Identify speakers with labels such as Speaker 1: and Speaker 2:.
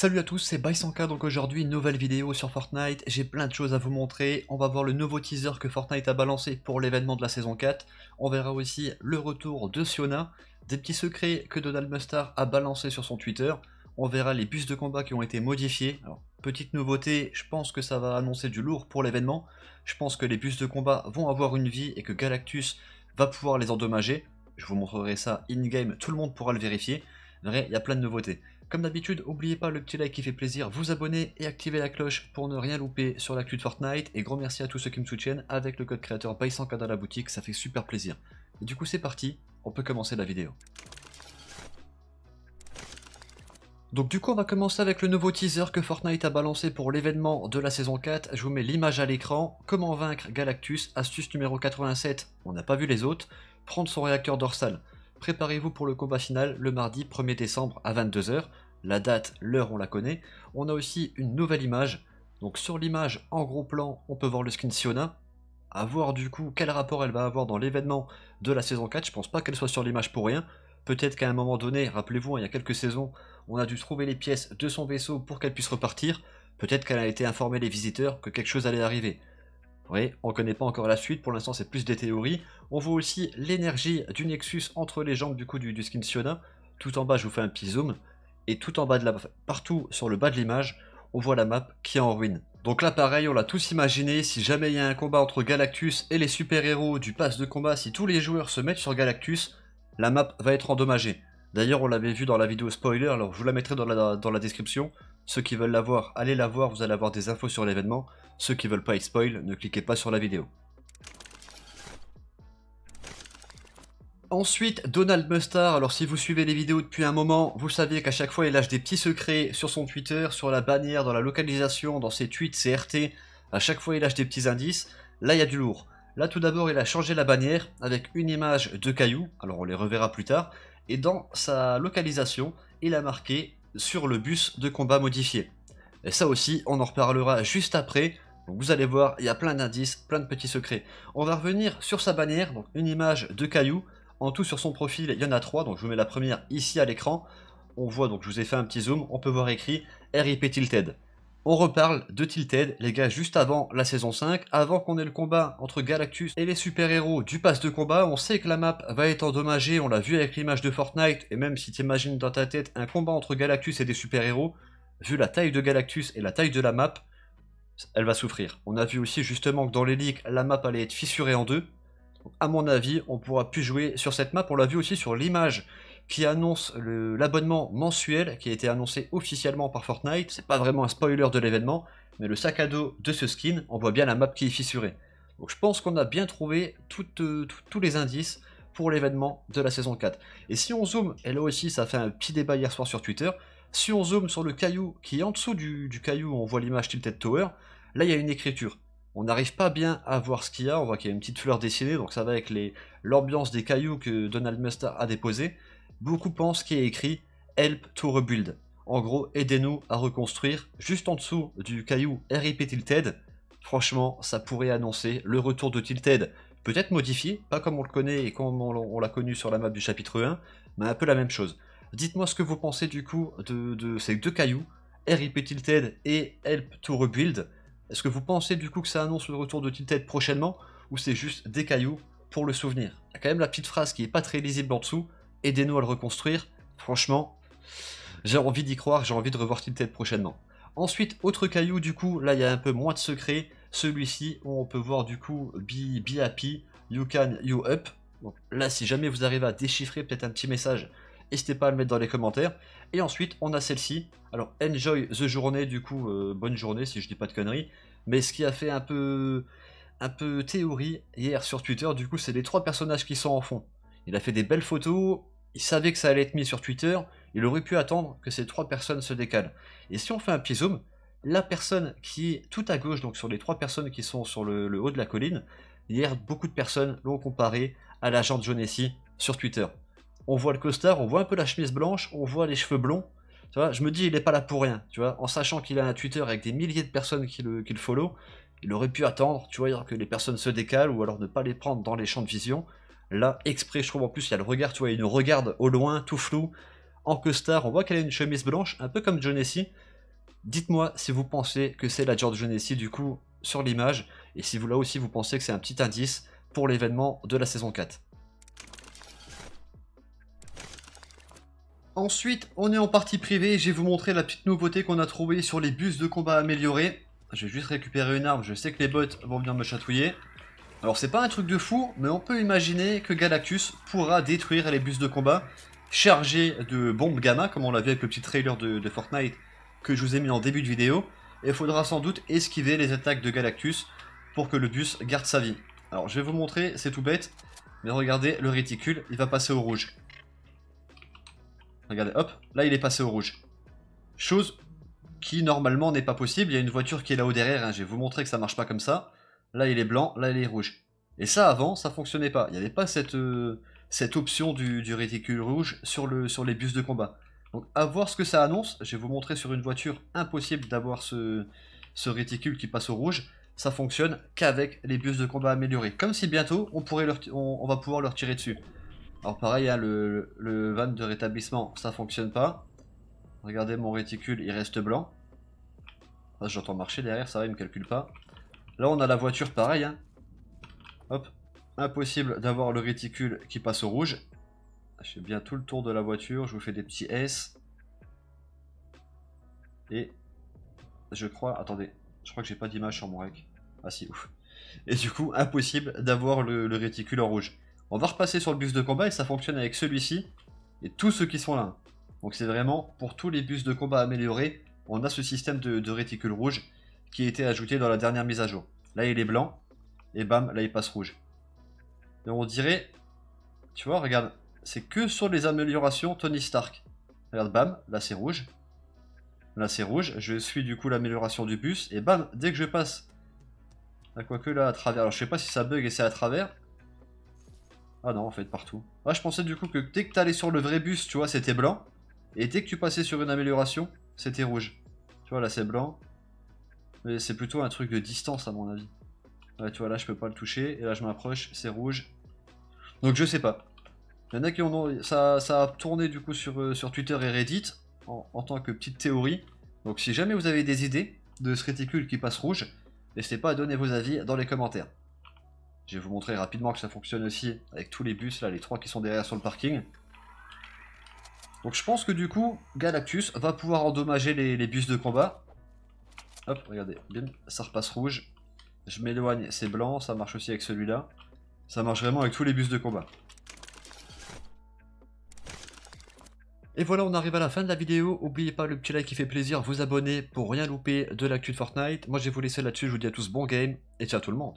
Speaker 1: Salut à tous, c'est BySanka, donc aujourd'hui une nouvelle vidéo sur Fortnite, j'ai plein de choses à vous montrer, on va voir le nouveau teaser que Fortnite a balancé pour l'événement de la saison 4, on verra aussi le retour de Siona, des petits secrets que Donald Mustard a balancé sur son Twitter, on verra les bus de combat qui ont été modifiés, alors petite nouveauté, je pense que ça va annoncer du lourd pour l'événement, je pense que les bus de combat vont avoir une vie et que Galactus va pouvoir les endommager, je vous montrerai ça in-game, tout le monde pourra le vérifier, vrai, il y a plein de nouveautés. Comme d'habitude, n'oubliez pas le petit like qui fait plaisir, vous abonner et activer la cloche pour ne rien louper sur l'actu de Fortnite. Et grand merci à tous ceux qui me soutiennent avec le code créateur paysan 100 dans la boutique, ça fait super plaisir. Et du coup c'est parti, on peut commencer la vidéo. Donc du coup on va commencer avec le nouveau teaser que Fortnite a balancé pour l'événement de la saison 4, je vous mets l'image à l'écran, comment vaincre Galactus, astuce numéro 87, on n'a pas vu les autres, prendre son réacteur dorsal. Préparez-vous pour le combat final le mardi 1er décembre à 22h. La date, l'heure, on la connaît. On a aussi une nouvelle image. Donc sur l'image en gros plan, on peut voir le skin Siona. À voir du coup quel rapport elle va avoir dans l'événement de la saison 4. Je pense pas qu'elle soit sur l'image pour rien. Peut-être qu'à un moment donné, rappelez-vous, hein, il y a quelques saisons, on a dû trouver les pièces de son vaisseau pour qu'elle puisse repartir. Peut-être qu'elle a été informée les visiteurs que quelque chose allait arriver on ne connaît pas encore la suite, pour l'instant c'est plus des théories. On voit aussi l'énergie du Nexus entre les jambes du coup du, Skin Siona. Tout en bas, je vous fais un petit zoom. Et tout en bas de la... partout sur le bas de l'image, on voit la map qui est en ruine. Donc là pareil, on l'a tous imaginé, si jamais il y a un combat entre Galactus et les super-héros du pass de combat, si tous les joueurs se mettent sur Galactus, la map va être endommagée. D'ailleurs, on l'avait vu dans la vidéo spoiler, alors je vous la mettrai dans la description. Ceux qui veulent la voir, allez la voir, vous allez avoir des infos sur l'événement. Ceux qui veulent pas être spoil, ne cliquez pas sur la vidéo. Ensuite, Donald Mustard, alors si vous suivez les vidéos depuis un moment, vous savez qu'à chaque fois il lâche des petits secrets sur son Twitter, sur la bannière, dans la localisation, dans ses tweets, ses RT, à chaque fois il lâche des petits indices, là il y a du lourd. Là tout d'abord il a changé la bannière avec une image de cailloux, alors on les reverra plus tard, et dans sa localisation, il a marqué sur le bus de combat modifié. Et ça aussi, on en reparlera juste après, vous allez voir, il y a plein d'indices, plein de petits secrets. On va revenir sur sa bannière, donc une image de Caillou. En tout sur son profil, il y en a trois, donc je vous mets la première ici à l'écran. On voit, donc je vous ai fait un petit zoom, on peut voir écrit RIP Tilted. On reparle de Tilted, les gars, juste avant la saison 5, avant qu'on ait le combat entre Galactus et les super-héros du pass de combat, on sait que la map va être endommagée, on l'a vu avec l'image de Fortnite, et même si tu imagines dans ta tête un combat entre Galactus et des super-héros, vu la taille de Galactus et la taille de la map, elle va souffrir. On a vu aussi justement que dans les leaks, la map allait être fissurée en deux. A à mon avis, on pourra plus jouer sur cette map. On l'a vu aussi sur l'image qui annonce l'abonnement mensuel qui a été annoncé officiellement par Fortnite. C'est pas vraiment un spoiler de l'événement, mais le sac à dos de ce skin, on voit bien la map qui est fissurée. Donc je pense qu'on a bien trouvé euh, tous les indices pour l'événement de la saison 4. Et si on zoome, et là aussi ça fait un petit débat hier soir sur Twitter, si on zoome sur le caillou qui est en dessous du, caillou, on voit l'image Tilted Tower. Là, il y a une écriture. On n'arrive pas bien à voir ce qu'il y a. On voit qu'il y a une petite fleur dessinée, donc ça va avec l'ambiance des cailloux que Donald Mustard a déposé. Beaucoup pensent qu'il est écrit Help to rebuild. En gros, aidez-nous à reconstruire. Juste en dessous du caillou RIP Tilted, franchement, ça pourrait annoncer le retour de Tilted. Peut-être modifié, pas comme on le connaît et comme on l'a connu sur la map du chapitre 1, mais un peu la même chose. Dites-moi ce que vous pensez du coup de, ces deux cailloux, RIP Tilted et Help to Rebuild. Est-ce que vous pensez du coup que ça annonce le retour de Tilted prochainement ou c'est juste des cailloux pour le souvenir Il y a quand même la petite phrase qui n'est pas très lisible en dessous. Aidez-nous à le reconstruire. Franchement, j'ai envie d'y croire, j'ai envie de revoir Tilted prochainement. Ensuite, autre caillou du coup, là il y a un peu moins de secrets. Celui-ci, on peut voir du coup be, be happy, you can, you up. là, si jamais vous arrivez à déchiffrer peut-être un petit message N'hésitez pas à le mettre dans les commentaires. Et ensuite, on a celle-ci. Alors, enjoy the journée, du coup, euh, bonne journée si je dis pas de conneries. Mais ce qui a fait un peu, un peu théorie hier sur Twitter, du coup, c'est les trois personnages qui sont en fond. Il a fait des belles photos, il savait que ça allait être mis sur Twitter, il aurait pu attendre que ces trois personnes se décalent. Et si on fait un petit zoom, la personne qui est tout à gauche, donc sur les trois personnes qui sont sur le, haut de la colline, hier, beaucoup de personnes l'ont comparé à l'agent John sur Twitter on voit le costard, on voit un peu la chemise blanche, on voit les cheveux blonds. Tu vois, je me dis, il n'est pas là pour rien, tu vois, en sachant qu'il a un Twitter avec des milliers de personnes qui le, follow, il aurait pu attendre, tu vois, que les personnes se décalent ou alors ne pas les prendre dans les champs de vision. Là, exprès, je trouve en plus, il y a le regard, tu vois, il nous regarde au loin, tout flou, en costard, on voit qu'elle a une chemise blanche, un peu comme Jonesy. Dites-moi si vous pensez que c'est la George Jonesy, du coup, sur l'image, et si vous là aussi vous pensez que c'est un petit indice pour l'événement de la saison 4. Ensuite, on est en partie privée, je vais vous montrer la petite nouveauté qu'on a trouvée sur les bus de combat améliorés. Je vais juste récupérer une arme, je sais que les bots vont venir me chatouiller. Alors c'est pas un truc de fou, mais on peut imaginer que Galactus pourra détruire les bus de combat chargés de bombes gamma, comme on l'a vu avec le petit trailer de, de, Fortnite que je vous ai mis en début de vidéo. Et il faudra sans doute esquiver les attaques de Galactus pour que le bus garde sa vie. Alors je vais vous montrer, c'est tout bête, mais regardez le réticule, il va passer au rouge. Regardez, hop, là il est passé au rouge. Chose qui normalement n'est pas possible, il y a une voiture qui est là-haut derrière, hein. je vais vous montrer que ça marche pas comme ça. Là il est blanc, là il est rouge. Et ça avant, ça fonctionnait pas, il n'y avait pas cette, euh, option du, réticule rouge sur, le, sur les bus de combat. Donc à voir ce que ça annonce, je vais vous montrer sur une voiture, impossible d'avoir ce, réticule qui passe au rouge ça fonctionne qu'avec les bus de combat améliorés. Comme si bientôt on, pourrait on va pouvoir leur tirer dessus. Alors pareil, hein, le, van de rétablissement, ça fonctionne pas. Regardez mon réticule, il reste blanc. Ah, j'entends marcher derrière, ça va, il me calcule pas. Là, on a la voiture, pareil. Hein. Hop, impossible d'avoir le réticule qui passe au rouge. Ah, je fais bien tout le tour de la voiture, je vous fais des petits S. Et je crois, attendez, je crois que j'ai pas d'image sur mon rec. Ah si, ouf. Et du coup, impossible d'avoir le réticule en rouge. On va repasser sur le bus de combat et ça fonctionne avec celui-ci et tous ceux qui sont là. Donc c'est vraiment pour tous les bus de combat améliorés, on a ce système de, réticule rouge qui a été ajouté dans la dernière mise à jour. Là il est blanc et bam, là il passe rouge. Et on dirait, tu vois, regarde, c'est que sur les améliorations Tony Stark. Regarde, bam, là c'est rouge. Là c'est rouge, je suis du coup l'amélioration du bus et bam, dès que je passe. à ah, que là à travers, alors je sais pas si ça bug et c'est à travers, ah non, en fait, partout. Ah, je pensais du coup que dès que t'allais sur le vrai bus, tu vois, c'était blanc. Et dès que tu passais sur une amélioration, c'était rouge. Tu vois, là, c'est blanc. Mais c'est plutôt un truc de distance, à mon avis. Ouais tu vois, là, je peux pas le toucher. Et là, je m'approche, c'est rouge. Donc, je sais pas. Il y en a qui ont... Ça, a tourné, du coup, sur, euh, sur Twitter et Reddit, en, en tant que petite théorie. Donc, si jamais vous avez des idées de ce réticule qui passe rouge, n'hésitez pas à donner vos avis dans les commentaires. Je vais vous montrer rapidement que ça fonctionne aussi avec tous les bus, là, les trois qui sont derrière sur le parking. Donc je pense que du coup, Galactus va pouvoir endommager les, bus de combat. Hop, regardez, ça repasse rouge. Je m'éloigne, c'est blanc, ça marche aussi avec celui-là. Ça marche vraiment avec tous les bus de combat. Et voilà, on arrive à la fin de la vidéo. N'oubliez pas le petit like qui fait plaisir, vous abonner pour rien louper de l'actu de Fortnite. Moi, je vais vous laisser là-dessus, je vous dis à tous bon game, et ciao tout le monde